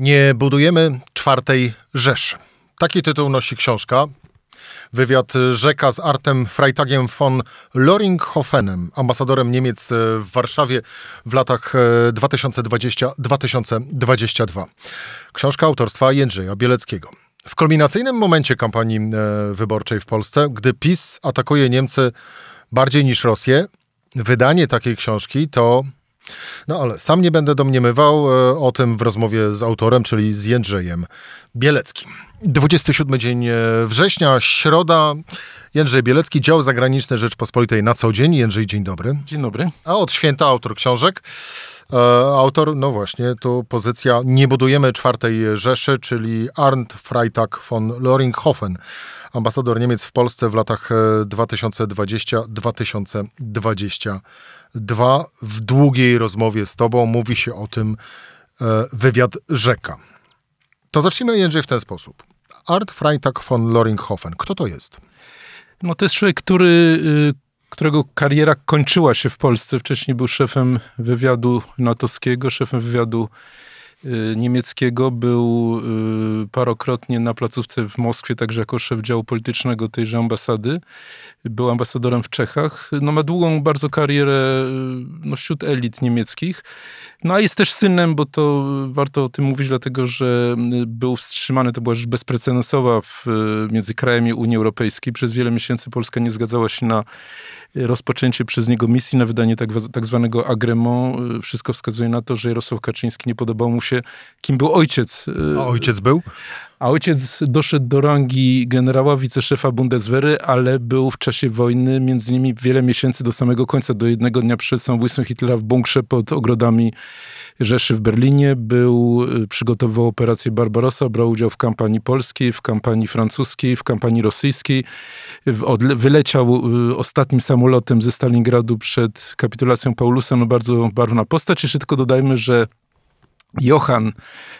Nie budujemy czwartej Rzeszy. Taki tytuł nosi książka. Wywiad rzeka z Artem Freitagiem von Loringhofenem, ambasadorem Niemiec w Warszawie w latach 2020-2022. E, książka autorstwa Jędrzeja Bieleckiego. W kulminacyjnym momencie kampanii e, wyborczej w Polsce, gdy PiS atakuje Niemcy bardziej niż Rosję, wydanie takiej książki to no ale sam nie będę domniemywał e, o tym w rozmowie z autorem, czyli z Jędrzejem Bieleckim. 27 dzień e, września, środa. Jędrzej Bielecki, dział zagraniczny Rzeczpospolitej na co dzień. Jędrzej, dzień dobry. Dzień dobry. A od święta autor książek. E, autor, no właśnie, to pozycja Nie budujemy czwartej Rzeszy, czyli Arndt Freitag von Loringhofen ambasador Niemiec w Polsce w latach 2020-2022. E, w długiej rozmowie z Tobą mówi się o tym e, wywiad rzeka. To zacznijmy Jędrzej w ten sposób. Art Freitag von Loringhofen. Kto to jest? No to jest człowiek, który y, którego kariera kończyła się w Polsce. Wcześniej był szefem wywiadu natowskiego, szefem wywiadu y, niemieckiego. Był y, parokrotnie na placówce w Moskwie, także jako szef działu politycznego tejże ambasady. Był ambasadorem w Czechach. No, ma długą bardzo karierę y, no, wśród elit niemieckich. No a jest też synem, bo to warto o tym mówić, dlatego że był wstrzymany, to była rzecz bezprecedensowa w, między krajami Unii Europejskiej. Przez wiele miesięcy Polska nie zgadzała się na rozpoczęcie przez niego misji na wydanie tak, tak zwanego agremont, y, wszystko wskazuje na to, że Jarosław Kaczyński nie podobał mu się, kim był ojciec. Y, A ojciec był? A ojciec doszedł do rangi generała, wiceszefa Bundeswehry, ale był w czasie wojny, między nimi wiele miesięcy do samego końca, do jednego dnia przed samobójstwem Hitlera w bunkrze pod ogrodami Rzeszy w Berlinie. Był, y, przygotowywał operację Barbarossa, brał udział w kampanii polskiej, w kampanii francuskiej, w kampanii rosyjskiej. Wyleciał y, ostatnim samolotem ze Stalingradu przed kapitulacją Paulusa. No bardzo barwna postać. Jeszcze tylko dodajmy, że Johann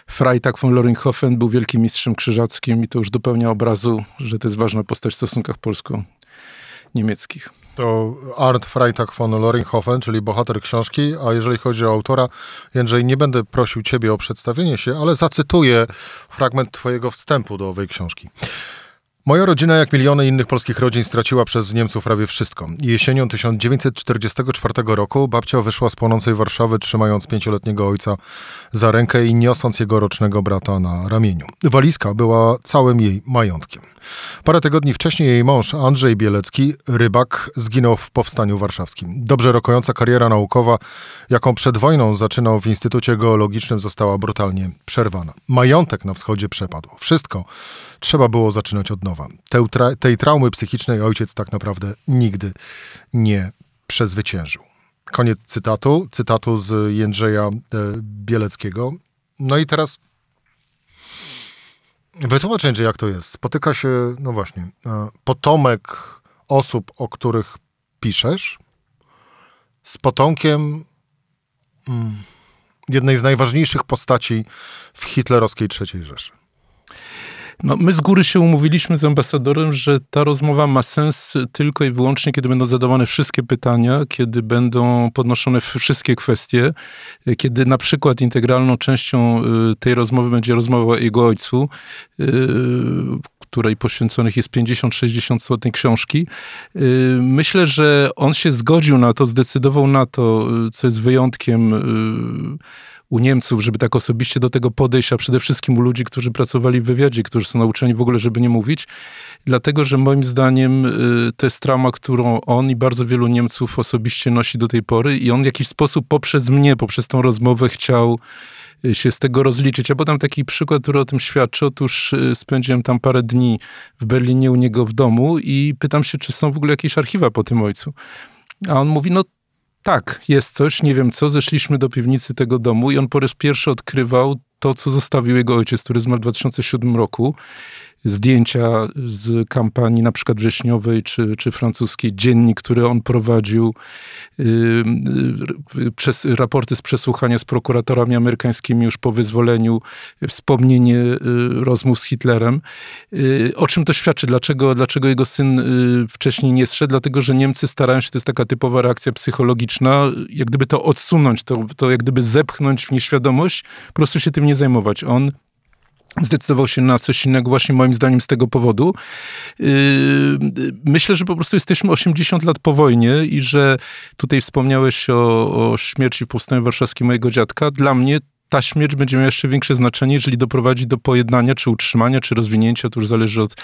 Freitag von Loringhofen był wielkim mistrzem krzyżackim i to już dopełnia obrazu, że to jest ważna postać w stosunkach polsko-niemieckich. To Art Freitag von Loringhofen, czyli bohater książki, a jeżeli chodzi o autora, Jędrzej, nie będę prosił ciebie o przedstawienie się, ale zacytuję fragment twojego wstępu do owej książki. Moja rodzina, jak miliony innych polskich rodzin, straciła przez Niemców prawie wszystko. Jesienią 1944 roku babcia wyszła z płonącej Warszawy, trzymając pięcioletniego ojca za rękę i niosąc jego rocznego brata na ramieniu. Walizka była całym jej majątkiem. Parę tygodni wcześniej jej mąż, Andrzej Bielecki, rybak, zginął w powstaniu warszawskim. Dobrze rokująca kariera naukowa, jaką przed wojną zaczynał w Instytucie Geologicznym, została brutalnie przerwana. Majątek na wschodzie przepadł. Wszystko trzeba było zaczynać od nowa nowa. Te, tej traumy psychicznej ojciec tak naprawdę nigdy nie przezwyciężył. Koniec cytatu, cytatu z Jędrzeja e, Bieleckiego. No i teraz wytłumacz Jędrzej, jak to jest. Spotyka się, no właśnie, e, potomek osób, o których piszesz, z potomkiem mm, jednej z najważniejszych postaci w hitlerowskiej III Rzeszy. No, my z góry się umówiliśmy z ambasadorem, że ta rozmowa ma sens tylko i wyłącznie, kiedy będą zadawane wszystkie pytania, kiedy będą podnoszone wszystkie kwestie, kiedy na przykład integralną częścią y, tej rozmowy będzie rozmowa o jego ojcu, y, której poświęconych jest 50-60 słodnej książki. Y, myślę, że on się zgodził na to, zdecydował na to, y, co jest wyjątkiem y, u Niemców, żeby tak osobiście do tego podejść, a przede wszystkim u ludzi, którzy pracowali w wywiadzie, którzy są nauczeni w ogóle, żeby nie mówić. Dlatego, że moim zdaniem to jest trauma, którą on i bardzo wielu Niemców osobiście nosi do tej pory i on w jakiś sposób poprzez mnie, poprzez tą rozmowę chciał się z tego rozliczyć. Ja podam taki przykład, który o tym świadczy. Otóż y, spędziłem tam parę dni w Berlinie u niego w domu i pytam się, czy są w ogóle jakieś archiwa po tym ojcu. A on mówi, no tak, jest coś, nie wiem co, zeszliśmy do piwnicy tego domu i on po raz pierwszy odkrywał to, co zostawił jego ojciec, który zmarł w 2007 roku zdjęcia z kampanii na przykład wrześniowej, czy, czy francuskiej dziennik, który on prowadził, przez, raporty z przesłuchania z prokuratorami amerykańskimi już po wyzwoleniu, wspomnienie y, rozmów z Hitlerem. Y, o czym to świadczy? Dlaczego, dlaczego jego syn y, wcześniej nie zszedł? Dlatego, że Niemcy starają się, to jest taka typowa reakcja psychologiczna, jak gdyby to odsunąć, to, to jak gdyby zepchnąć w nieświadomość, po prostu się tym nie zajmować. On zdecydował się na coś innego właśnie moim zdaniem z tego powodu. Yy, myślę, że po prostu jesteśmy 80 lat po wojnie i że tutaj wspomniałeś o, o śmierci w Powstaniu Warszawskim mojego dziadka. Dla mnie ta śmierć będzie miała jeszcze większe znaczenie, jeżeli doprowadzi do pojednania, czy utrzymania, czy rozwinięcia, to już zależy od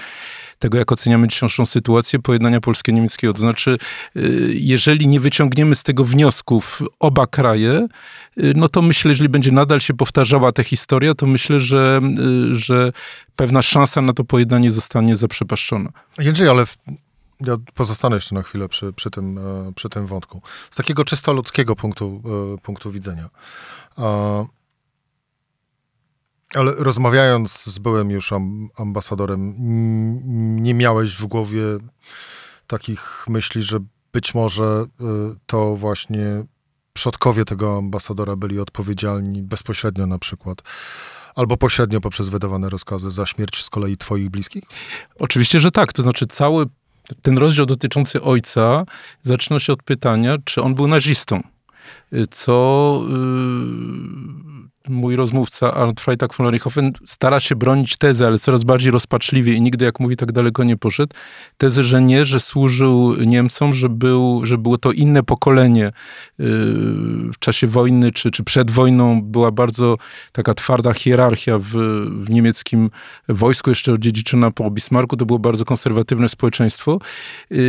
tego, jak oceniamy dzisiejszą sytuację, pojednania polsko niemieckiego To znaczy, y, jeżeli nie wyciągniemy z tego wniosków oba kraje, y, no to myślę, jeżeli będzie nadal się powtarzała ta historia, to myślę, że, y, że pewna szansa na to pojednanie zostanie zaprzepaszczona. Jędrzej, ale ja pozostanę jeszcze na chwilę przy, przy, tym, e, przy tym wątku. Z takiego czysto ludzkiego punktu, e, punktu widzenia. E, ale rozmawiając z byłym już ambasadorem, nie miałeś w głowie takich myśli, że być może y, to właśnie przodkowie tego ambasadora byli odpowiedzialni bezpośrednio na przykład albo pośrednio poprzez wydawane rozkazy za śmierć z kolei twoich bliskich? Oczywiście, że tak. To znaczy cały ten rozdział dotyczący ojca zaczyna się od pytania, czy on był nazistą. Y, co, y, mój rozmówca Arnold Freitag von Lorichhofen stara się bronić tezy, ale coraz bardziej rozpaczliwie i nigdy, jak mówi, tak daleko nie poszedł. Tezy, że nie, że służył Niemcom, że, był, że było to inne pokolenie yy, w czasie wojny czy, czy przed wojną. Była bardzo taka twarda hierarchia w, w niemieckim wojsku, jeszcze odziedziczona po Bismarcku. To było bardzo konserwatywne społeczeństwo. Yy,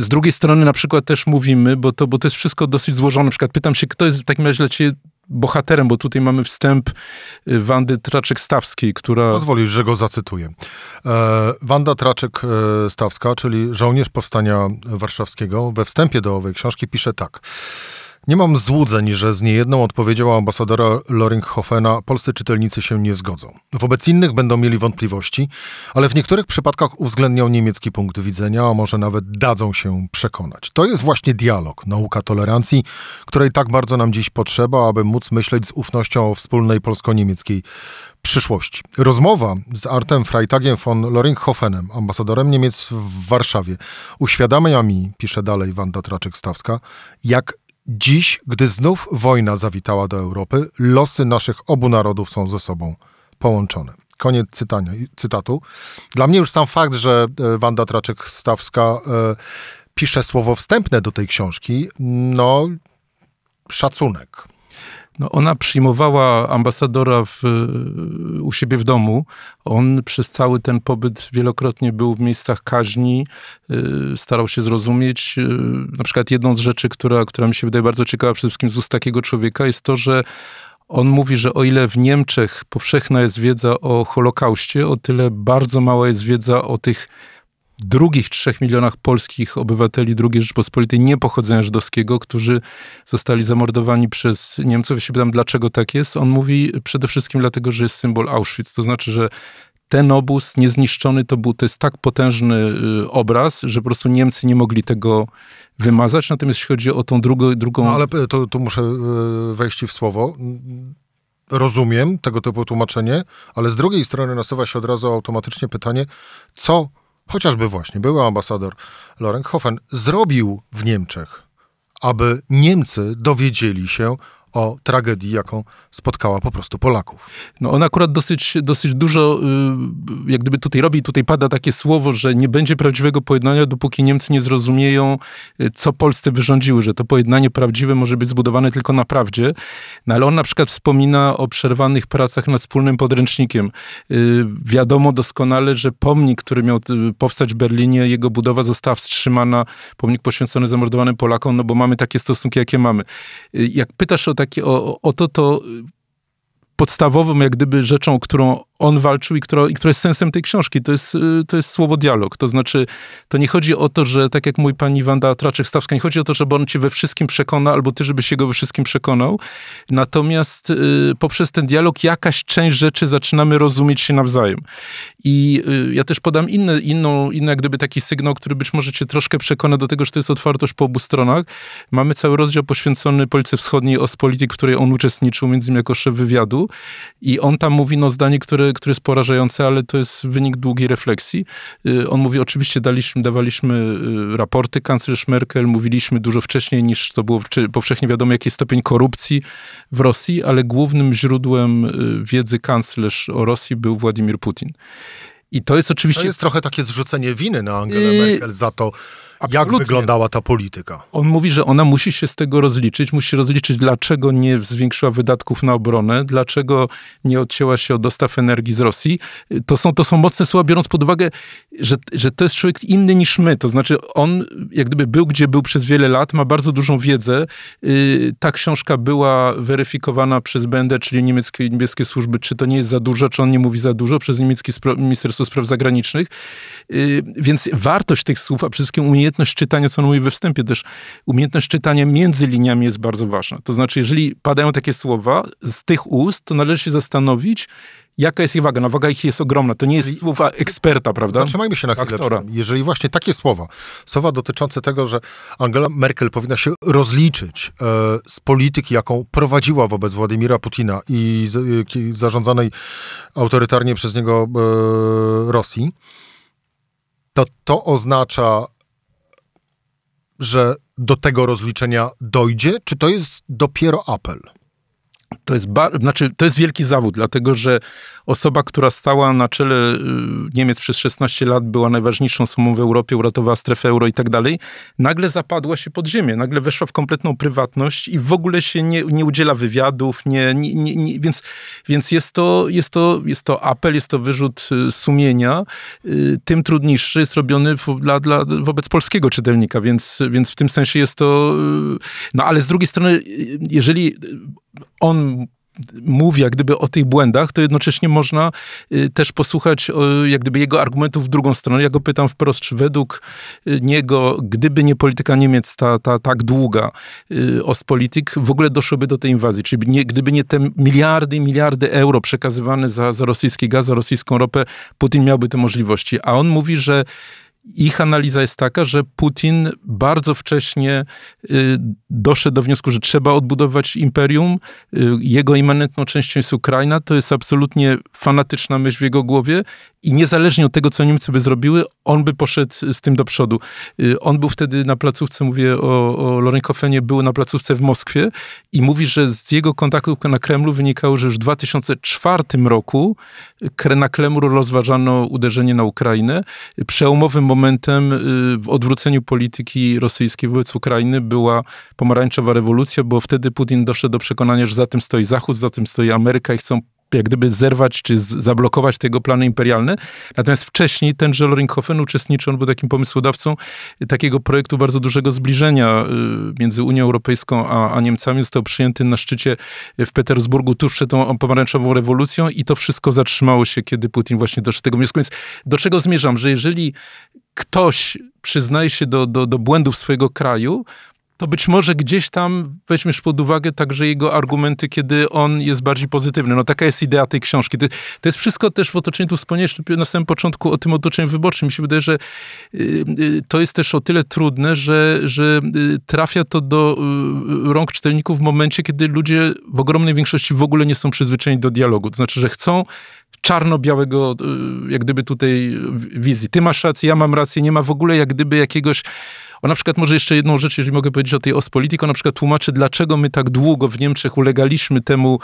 z drugiej strony na przykład też mówimy, bo to, bo to jest wszystko dosyć złożone. Na przykład pytam się, kto jest w takim razie dla ciebie bohaterem, bo tutaj mamy wstęp y, Wandy Traczek-Stawskiej, która... Pozwolisz, że go zacytuję. E, Wanda Traczek-Stawska, czyli żołnierz Powstania Warszawskiego, we wstępie do owej książki pisze tak. Nie mam złudzeń, że z niejedną odpowiedzią ambasadora Loringhofena polscy czytelnicy się nie zgodzą. Wobec innych będą mieli wątpliwości, ale w niektórych przypadkach uwzględnią niemiecki punkt widzenia, a może nawet dadzą się przekonać. To jest właśnie dialog, nauka tolerancji, której tak bardzo nam dziś potrzeba, aby móc myśleć z ufnością o wspólnej polsko-niemieckiej przyszłości. Rozmowa z Artem Freitagiem von Loringhofenem, ambasadorem Niemiec w Warszawie, uświadamia mi, pisze dalej Wanda Traczyk-Stawska, jak Dziś, gdy znów wojna zawitała do Europy, losy naszych obu narodów są ze sobą połączone. Koniec cytania, cytatu. Dla mnie już sam fakt, że e, Wanda Traczek-Stawska e, pisze słowo wstępne do tej książki, no szacunek. No ona przyjmowała ambasadora w, u siebie w domu. On przez cały ten pobyt wielokrotnie był w miejscach kaźni, y, starał się zrozumieć. Y, na przykład jedną z rzeczy, która, która mi się wydaje bardzo ciekawa przede wszystkim z ust takiego człowieka jest to, że on mówi, że o ile w Niemczech powszechna jest wiedza o Holokauście, o tyle bardzo mała jest wiedza o tych drugich trzech milionach polskich obywateli II Rzeczpospolitej niepochodzenia żydowskiego, którzy zostali zamordowani przez Niemców. Ja się pytam, dlaczego tak jest. On mówi przede wszystkim dlatego, że jest symbol Auschwitz. To znaczy, że ten obóz niezniszczony to był, to jest tak potężny y, obraz, że po prostu Niemcy nie mogli tego wymazać. Natomiast jeśli chodzi o tą drugą... drugą... No ale to, to muszę y, wejść w słowo rozumiem tego typu tłumaczenie, ale z drugiej strony nasuwa się od razu automatycznie pytanie, co chociażby właśnie były ambasador Lorenz Hofen zrobił w Niemczech, aby Niemcy dowiedzieli się o tragedii, jaką spotkała po prostu Polaków. No on akurat dosyć, dosyć dużo y, jak gdyby tutaj robi, tutaj pada takie słowo, że nie będzie prawdziwego pojednania, dopóki Niemcy nie zrozumieją, y, co Polsce wyrządziły, że to pojednanie prawdziwe może być zbudowane tylko na prawdzie. No ale on na przykład wspomina o przerwanych pracach nad wspólnym podręcznikiem. Y, wiadomo doskonale, że pomnik, który miał powstać w Berlinie, jego budowa została wstrzymana, pomnik poświęcony zamordowanym Polakom, no bo mamy takie stosunki, jakie mamy. Jak pytasz o takie takie o, o to, to podstawową jak gdyby rzeczą, którą on walczył i która, i która jest sensem tej książki, to jest, y, to jest słowo dialog. To znaczy, to nie chodzi o to, że tak jak mój pani Wanda Traczek-Stawska, nie chodzi o to, żeby on cię we wszystkim przekona, albo ty, żebyś się go we wszystkim przekonał. Natomiast y, poprzez ten dialog jakaś część rzeczy zaczynamy rozumieć się nawzajem. I y, ja też podam inny, inną, inny jak gdyby taki sygnał, który być może cię troszkę przekona do tego, że to jest otwartość po obu stronach. Mamy cały rozdział poświęcony Policji Wschodniej, Ospolitik, w której on uczestniczył, między innymi jako szef wywiadu i on tam mówi no, zdanie, które, które jest porażające, ale to jest wynik długiej refleksji. Y, on mówi, oczywiście daliśmy, dawaliśmy y, raporty kanclerz Merkel, mówiliśmy dużo wcześniej niż to było powszechnie wiadomo, jaki jest stopień korupcji w Rosji, ale głównym źródłem y, wiedzy kanclerz o Rosji był Władimir Putin. I to jest oczywiście... To jest trochę takie zrzucenie winy na Angelę I... Merkel za to, jak wyglądała ta polityka? On mówi, że ona musi się z tego rozliczyć, musi rozliczyć, dlaczego nie zwiększyła wydatków na obronę, dlaczego nie odcięła się od dostaw energii z Rosji. To są, to są mocne słowa, biorąc pod uwagę, że, że to jest człowiek inny niż my. To znaczy, on jak gdyby był, gdzie był przez wiele lat, ma bardzo dużą wiedzę. Y, ta książka była weryfikowana przez BND, czyli niemieckie, niemieckie służby, czy to nie jest za dużo, czy on nie mówi za dużo, przez niemieckie Ministerstwo Spraw Zagranicznych. Y, więc wartość tych słów, a przede wszystkim umiejętności, umiejętność czytania, co on mówi we wstępie też, umiejętność czytania między liniami jest bardzo ważna. To znaczy, jeżeli padają takie słowa z tych ust, to należy się zastanowić, jaka jest ich waga. No, waga ich jest ogromna. To nie jest słowa eksperta, prawda? Zatrzymajmy się na chwilę. Aktora. Jeżeli właśnie takie słowa, słowa dotyczące tego, że Angela Merkel powinna się rozliczyć e, z polityki, jaką prowadziła wobec Władimira Putina i z, e, zarządzanej autorytarnie przez niego e, Rosji, to to oznacza że do tego rozliczenia dojdzie, czy to jest dopiero apel? To jest, znaczy, to jest wielki zawód, dlatego że osoba, która stała na czele y, Niemiec przez 16 lat, była najważniejszą sumą w Europie, uratowała strefę euro i tak dalej, nagle zapadła się pod ziemię, nagle weszła w kompletną prywatność i w ogóle się nie, nie udziela wywiadów, nie, nie, nie, nie, więc, więc jest, to, jest, to, jest to apel, jest to wyrzut y, sumienia, y, tym trudniejszy jest robiony dla, dla, wobec polskiego czytelnika, więc, więc w tym sensie jest to, no ale z drugiej strony, jeżeli on mówi jak gdyby o tych błędach, to jednocześnie można y, też posłuchać jak gdyby jego argumentów w drugą stronę. Ja go pytam wprost, czy według y, niego, gdyby nie polityka Niemiec ta, ta tak długa y, Ostpolitik, w ogóle doszłoby do tej inwazji. Czyli nie, gdyby nie te miliardy i miliardy euro przekazywane za, za rosyjski gaz, za rosyjską ropę, Putin miałby te możliwości. A on mówi, że ich analiza jest taka, że Putin bardzo wcześnie y, doszedł do wniosku, że trzeba odbudować imperium. Y, jego immanentną częścią jest Ukraina. To jest absolutnie fanatyczna myśl w jego głowie i niezależnie od tego, co Niemcy by zrobiły, on by poszedł z tym do przodu. Y, on był wtedy na placówce, mówię o, o Lorenkofenie, był na placówce w Moskwie i mówi, że z jego kontaktów na Kremlu wynikało, że już w 2004 roku na Kremlu rozważano uderzenie na Ukrainę. Przełomowy momentem y, w odwróceniu polityki rosyjskiej wobec Ukrainy była pomarańczowa rewolucja, bo wtedy Putin doszedł do przekonania, że za tym stoi Zachód, za tym stoi Ameryka i chcą jak gdyby zerwać czy zablokować tego plany imperialne. Natomiast wcześniej tenże Loringhofen uczestniczył, on był takim pomysłodawcą y, takiego projektu bardzo dużego zbliżenia y, między Unią Europejską a, a Niemcami. Został przyjęty na szczycie w Petersburgu tuż przed tą pomarańczową rewolucją i to wszystko zatrzymało się, kiedy Putin właśnie doszedł do tego wniosku. Więc do czego zmierzam, że jeżeli ktoś przyznaje się do, do, do błędów swojego kraju, to być może gdzieś tam weźmiesz pod uwagę także jego argumenty, kiedy on jest bardziej pozytywny. No taka jest idea tej książki. To, to jest wszystko też w otoczeniu, tu wspomniałeś na samym początku o tym otoczeniu wyborczym. Mi się wydaje, że y, y, to jest też o tyle trudne, że, że y, trafia to do rąk czytelników w momencie, kiedy ludzie w ogromnej większości w ogóle nie są przyzwyczajeni do dialogu. To znaczy, że chcą czarno-białego, jak gdyby tutaj wizji. Ty masz rację, ja mam rację, nie ma w ogóle jak gdyby jakiegoś bo na przykład może jeszcze jedną rzecz, jeżeli mogę powiedzieć o tej Ospolitik, ona na przykład tłumaczy, dlaczego my tak długo w Niemczech ulegaliśmy temu,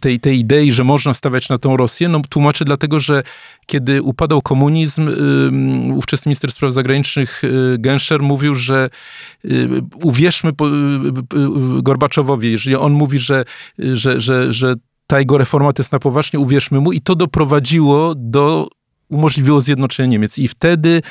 tej, tej idei, że można stawiać na tą Rosję. No tłumaczy dlatego, że kiedy upadał komunizm, ówczesny minister spraw zagranicznych y, Genscher mówił, że y, uwierzmy y, Gorbaczowowi, jeżeli on mówi, że, że, że, że ta jego reforma to jest na poważnie, uwierzmy mu. I to doprowadziło do umożliwiło zjednoczenie Niemiec. I wtedy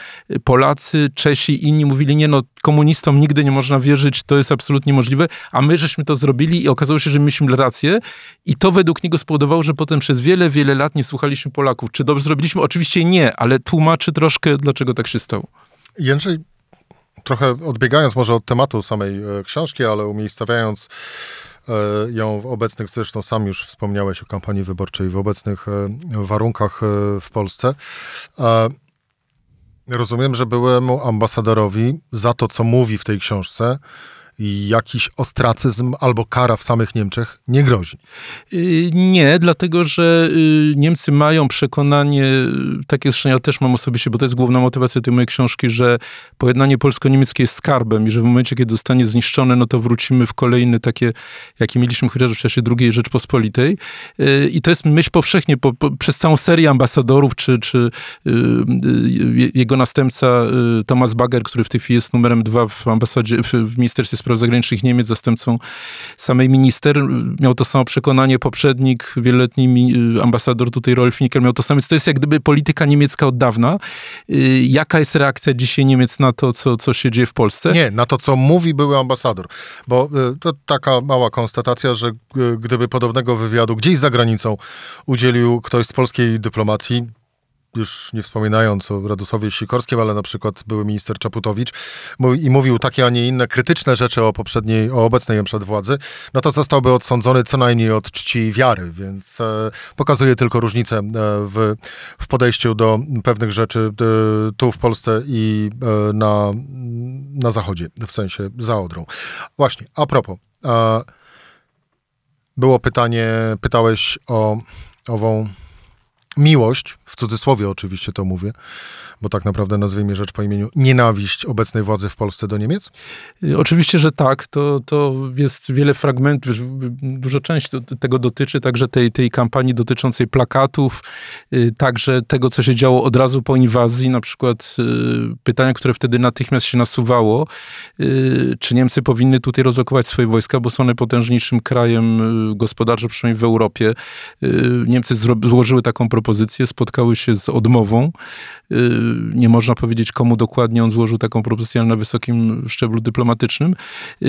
Polacy, Czesi i inni mówili, nie no, komunistom nigdy nie można wierzyć, to jest absolutnie możliwe, a my żeśmy to zrobili i okazało się, że mieliśmy rację i to według niego spowodowało, że potem przez wiele, wiele lat nie słuchaliśmy Polaków. Czy dobrze zrobiliśmy? Oczywiście nie, ale tłumaczy troszkę, dlaczego tak się stało. Jędrzej, trochę odbiegając może od tematu samej e, książki, ale umiejscawiając E, ją w obecnych, zresztą sam już wspomniałeś o kampanii wyborczej, w obecnych e, warunkach e, w Polsce. Rozumiem, że byłemu ambasadorowi za to, co mówi w tej książce, jakiś ostracyzm albo kara w samych Niemczech nie grozi. Y, nie, dlatego że y, Niemcy mają przekonanie, y, takie zresztą ja też mam osobiście, bo to jest główna motywacja tej mojej książki, że pojednanie polsko-niemieckie jest skarbem i że w momencie, kiedy zostanie zniszczone, no to wrócimy w kolejny takie, jakie mieliśmy chociażby w czasie II Rzeczpospolitej. I to jest myśl powszechnie po, po, przez całą serię ambasadorów, czy, czy jego następca Thomas Bagger, który w tej chwili jest numerem dwa w ambasadzie, w, w Ministerstwie Sprawiedliwości, Spraw Zagranicznych Niemiec, zastępcą samej minister. Miał to samo przekonanie poprzednik, wieloletni y, ambasador tutaj Rolf Nicker miał to samo. To jest jak gdyby polityka niemiecka od dawna. Y, jaka jest reakcja dzisiaj Niemiec na to, co, co się dzieje w Polsce? Nie, na to, co mówi były ambasador. Bo y, to taka mała konstatacja, że gdyby podobnego wywiadu gdzieś za granicą udzielił ktoś z polskiej dyplomacji, już nie wspominając o Radosławie Sikorskim, ale na przykład były minister Czaputowicz i mówił takie, a nie inne krytyczne rzeczy o poprzedniej, o obecnej przed władzy, no to zostałby odsądzony co najmniej od czci i wiary, więc e, pokazuje tylko różnicę e, w, w podejściu do pewnych rzeczy e, tu w Polsce i na, na zachodzie, w sensie za Odrą. Właśnie, a propos, było pytanie, pytałeś o ową miłość w cudzysłowie oczywiście to mówię, bo tak naprawdę nazwijmy rzecz po imieniu, nienawiść obecnej władzy w Polsce do Niemiec? Y, oczywiście, że tak. To, to jest wiele fragmentów, duża część tego dotyczy, także tej, tej kampanii dotyczącej plakatów, y, także tego, co się działo od razu po inwazji, na przykład y, pytania, które wtedy natychmiast się nasuwało, czy Niemcy powinny tutaj rozlokować swoje wojska, bo są one potężniejszym krajem gospodarczym, przynajmniej w Europie. Niemcy złożyły taką propozycję, spotkały spotkały się z odmową. Y, nie można powiedzieć, komu dokładnie on złożył taką propozycję na wysokim szczeblu dyplomatycznym. Y,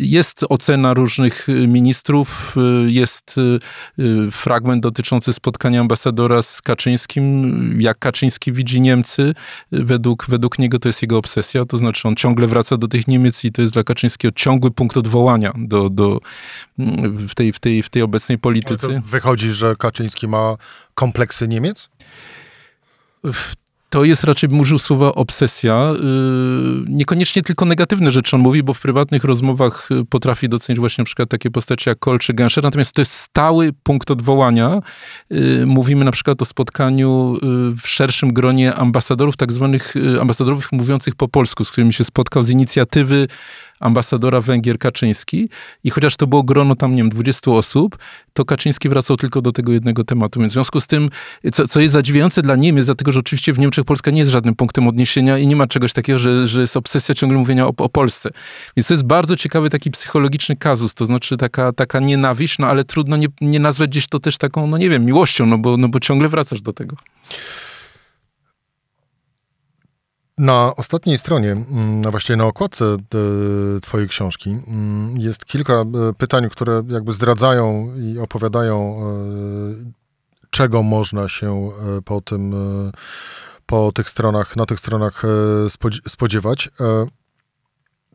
jest ocena różnych ministrów, y, jest fragment dotyczący spotkania ambasadora z Kaczyńskim, jak Kaczyński widzi Niemcy. Według, według niego to jest jego obsesja, to znaczy on ciągle wraca do tych Niemiec i to jest dla Kaczyńskiego ciągły punkt odwołania do, do, mm, w, tej, w, tej, w tej obecnej polityce. Wychodzi, że Kaczyński ma kompleksy Niemiec Niemiec? To jest raczej użył słowa obsesja. Y, niekoniecznie tylko negatywne rzeczy on mówi, bo w prywatnych rozmowach y, potrafi docenić właśnie na przykład takie postacie jak Kol czy Genscher, natomiast to jest stały punkt odwołania. Y, mówimy na przykład o spotkaniu w szerszym gronie ambasadorów, tak zwanych ambasadorów mówiących po polsku, z którymi się spotkał z inicjatywy ambasadora Węgier Kaczyński i chociaż to było grono tam, nie wiem, 20 osób, to Kaczyński wracał tylko do tego jednego tematu. Więc w związku z tym, co, co jest zadziwiające dla Niemiec, dlatego że oczywiście w Niemczech Polska nie jest żadnym punktem odniesienia i nie ma czegoś takiego, że, że jest obsesja ciągle mówienia o, o Polsce. Więc to jest bardzo ciekawy taki psychologiczny kazus, to znaczy taka, taka nienawiść, no ale trudno nie, nie nazwać gdzieś to też taką, no nie wiem, miłością, no bo, no bo ciągle wracasz do tego. Na ostatniej stronie, mm, a właściwie na okładce e, Twojej książki, mm, jest kilka e, pytań, które jakby zdradzają i opowiadają, e, czego można się po tym, po tych stronach, na tych stronach spodziewać.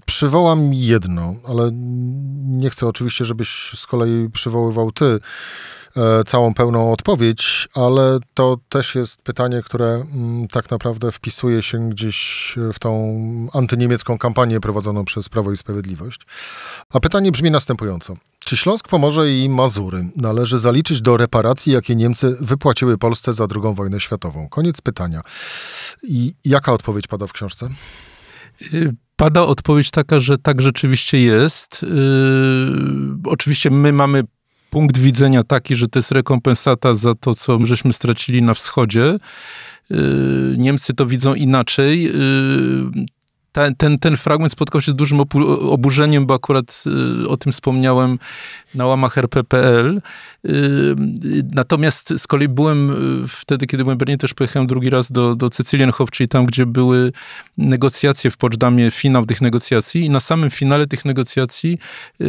Przywołam jedno, ale nie chcę oczywiście, żebyś z kolei przywoływał ty E, całą pełną odpowiedź, ale to też jest pytanie, które mm, tak naprawdę wpisuje się gdzieś w tą antyniemiecką kampanię prowadzoną przez Prawo i Sprawiedliwość. A pytanie brzmi następująco. Czy Śląsk, Pomorze i Mazury należy zaliczyć do reparacji, jakie Niemcy wypłaciły Polsce za II wojnę światową? Koniec pytania. I jaka odpowiedź pada w książce? Y, pada odpowiedź taka, że tak rzeczywiście jest. Yy, oczywiście my mamy punkt widzenia taki, że to jest rekompensata za to, co żeśmy stracili na wschodzie. Y, Niemcy to widzą inaczej. Y, ten, ten, ten fragment spotkał się z dużym oburzeniem, bo akurat y, o tym wspomniałem na łamach rp.pl. Y, natomiast z kolei byłem y, wtedy, kiedy byłem w Berlinie, też pojechałem drugi raz do, do Cycilienhof, czyli tam, gdzie były negocjacje w Poczdamie, finał tych negocjacji. I na samym finale tych negocjacji y,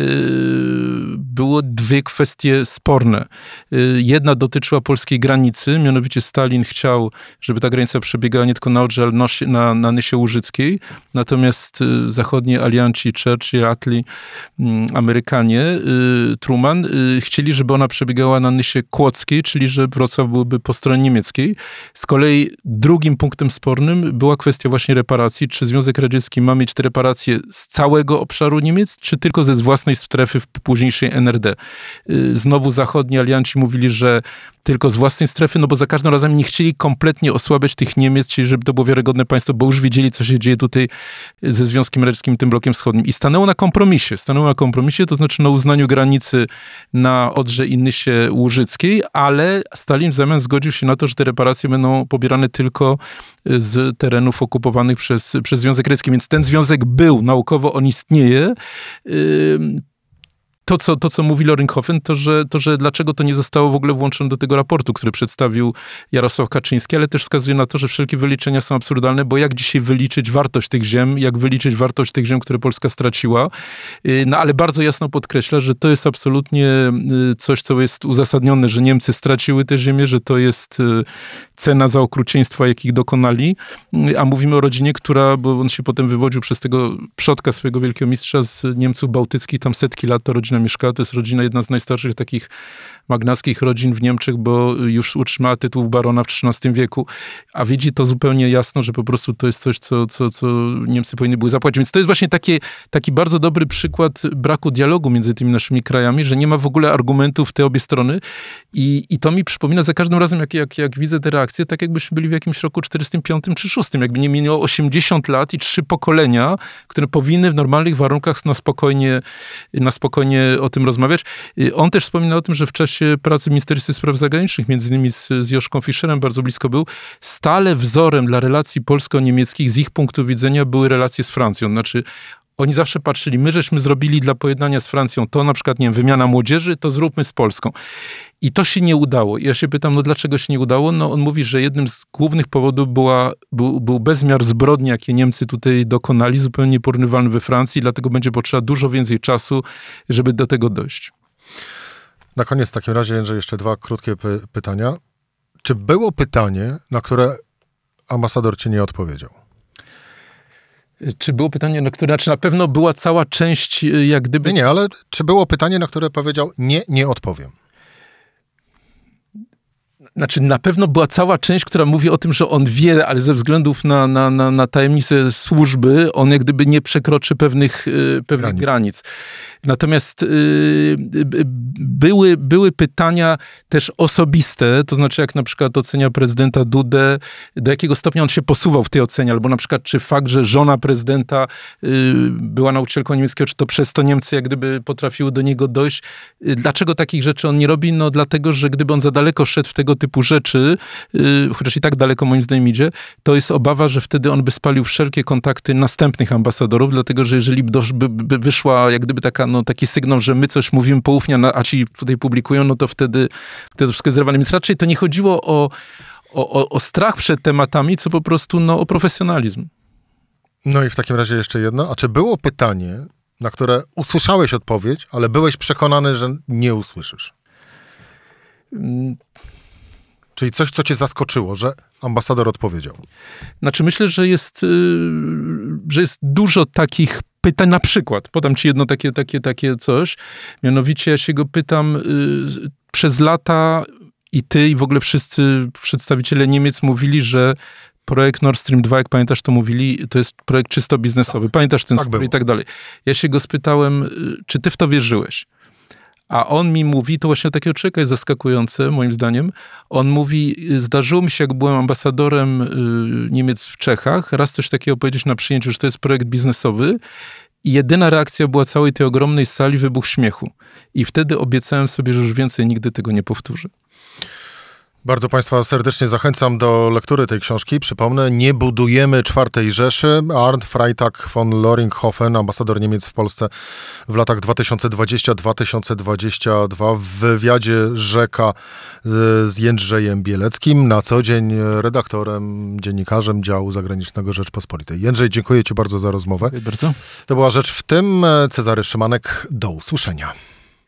było dwie kwestie sporne. Y, jedna dotyczyła polskiej granicy, mianowicie Stalin chciał, żeby ta granica przebiegała nie tylko na Odrze, ale na, na Nysie Łużyckiej. Natomiast y, zachodni alianci Churchill, Attlee, mm, Amerykanie, y, Truman y, chcieli, żeby ona przebiegała na Nysie Kłodzkiej, czyli że Wrocław byłby po stronie niemieckiej. Z kolei drugim punktem spornym była kwestia właśnie reparacji. Czy Związek Radziecki ma mieć te reparacje z całego obszaru Niemiec, czy tylko ze własnej strefy w późniejszej NRD? Znowu zachodni alianci mówili, że tylko z własnej strefy, no bo za każdym razem nie chcieli kompletnie osłabiać tych Niemiec, czyli żeby to było wiarygodne państwo, bo już wiedzieli, co się dzieje tutaj ze Związkiem Radzieckim, tym blokiem wschodnim. I stanęło na kompromisie. Stanęło na kompromisie, to znaczy na uznaniu granicy na Odrze Innysie Łużyckiej, ale Stalin w zamian zgodził się na to, że te reparacje będą pobierane tylko z terenów okupowanych przez, przez Związek Radziecki. Więc ten związek był, naukowo on istnieje to, co, to, co mówi Lorin to że, to, że dlaczego to nie zostało w ogóle włączone do tego raportu, który przedstawił Jarosław Kaczyński, ale też wskazuje na to, że wszelkie wyliczenia są absurdalne, bo jak dzisiaj wyliczyć wartość tych ziem, jak wyliczyć wartość tych ziem, które Polska straciła. Y, no ale bardzo jasno podkreśla, że to jest absolutnie y, coś, co jest uzasadnione, że Niemcy straciły te ziemie, że to jest y, cena za okrucieństwa, jakich dokonali. A mówimy o rodzinie, która, bo on się potem wywodził przez tego przodka swojego wielkiego mistrza z Niemców Bałtyckich, tam setki lat to rodzina rodzina Mieszkała. To jest rodzina jedna z najstarszych takich magnackich rodzin w Niemczech, bo już utrzymała tytuł barona w XIII wieku. A widzi to zupełnie jasno, że po prostu to jest coś, co, co, co Niemcy powinny były zapłacić. Więc to jest właśnie takie, taki bardzo dobry przykład braku dialogu między tymi naszymi krajami, że nie ma w ogóle argumentów w te obie strony. I, i to mi przypomina za każdym razem, jak, jak, jak widzę te reakcje, tak jakbyśmy byli w jakimś roku 45 czy 6, jakby nie minęło 80 lat i trzy pokolenia, które powinny w normalnych warunkach na spokojnie, na spokojnie fajnie o tym rozmawiać. On też wspomina o tym, że w czasie pracy w Ministerstwie Spraw Zagranicznych, między innymi z, z Joszką Fischerem, bardzo blisko był, stale wzorem dla relacji polsko-niemieckich z ich punktu widzenia były relacje z Francją. Znaczy oni zawsze patrzyli, my żeśmy zrobili dla pojednania z Francją to, na przykład, nie wiem, wymiana młodzieży, to zróbmy z Polską. I to się nie udało. I ja się pytam, no dlaczego się nie udało? No on mówi, że jednym z głównych powodów była, był, był bezmiar zbrodni, jakie Niemcy tutaj dokonali, zupełnie nieporównywalny we Francji, dlatego będzie potrzeba dużo więcej czasu, żeby do tego dojść. Na koniec w takim razie, Jędrzej, jeszcze dwa krótkie py pytania. Czy było pytanie, na które ambasador ci nie odpowiedział? Czy było pytanie, na które, znaczy na pewno była cała część, y, jak gdyby. Nie, nie, ale czy było pytanie, na które powiedział nie, nie odpowiem? Znaczy, na pewno była cała część, która mówi o tym, że on wie, ale ze względów na, na, na, na tajemnicę służby, on jak gdyby nie przekroczy pewnych, y, pewnych granic. granic. Natomiast y, y były, były pytania też osobiste, to znaczy, jak na przykład ocenia prezydenta Dudę, do jakiego stopnia on się posuwał w tej ocenie, albo na przykład, czy fakt, że żona prezydenta y, była nauczycielką niemieckiego, czy to przez to Niemcy jak gdyby potrafiły do niego dojść. Y, dlaczego takich rzeczy on nie robi? No, dlatego, że gdyby on za daleko szedł w tego typu typu rzeczy, y, chociaż i tak daleko moim zdaniem idzie, to jest obawa, że wtedy on by spalił wszelkie kontakty następnych ambasadorów, dlatego że jeżeli by, by wyszła jak gdyby taka, no, taki sygnał, że my coś mówimy poufnie, a ci tutaj publikują, no to wtedy, wtedy to wszystko jest zerwane. Więc raczej to nie chodziło o, o, o strach przed tematami, co po prostu no, o profesjonalizm. No i w takim razie jeszcze jedno. A czy było pytanie, na które usłyszałeś odpowiedź, ale byłeś przekonany, że nie usłyszysz? Mm. Czyli coś, co cię zaskoczyło, że ambasador odpowiedział. Znaczy myślę, że jest, y, że jest dużo takich pytań, na przykład, podam ci jedno takie, takie, takie coś, mianowicie ja się go pytam, y, przez lata i ty i w ogóle wszyscy przedstawiciele Niemiec mówili, że projekt Nord Stream 2, jak pamiętasz to mówili, to jest projekt czysto biznesowy. Tak, pamiętasz ten tak spór i tak dalej. Ja się go spytałem, y, czy ty w to wierzyłeś? A on mi mówi, to właśnie takie oczeka jest zaskakujące moim zdaniem. On mówi, zdarzyło mi się, jak byłem ambasadorem y, Niemiec w Czechach, raz coś takiego powiedzieć na przyjęciu, że to jest projekt biznesowy. I jedyna reakcja była całej tej ogromnej sali wybuch śmiechu. I wtedy obiecałem sobie, że już więcej nigdy tego nie powtórzę. Bardzo Państwa serdecznie zachęcam do lektury tej książki. Przypomnę, nie budujemy czwartej Rzeszy. Arndt Freitag von Loringhofen, ambasador Niemiec w Polsce w latach 2020-2022 w wywiadzie Rzeka z Jędrzejem Bieleckim, na co dzień redaktorem, dziennikarzem działu zagranicznego Rzeczpospolitej. Jędrzej, dziękuję Ci bardzo za rozmowę. Dziękuję bardzo. To była Rzecz w tym. Cezary Szymanek, do usłyszenia.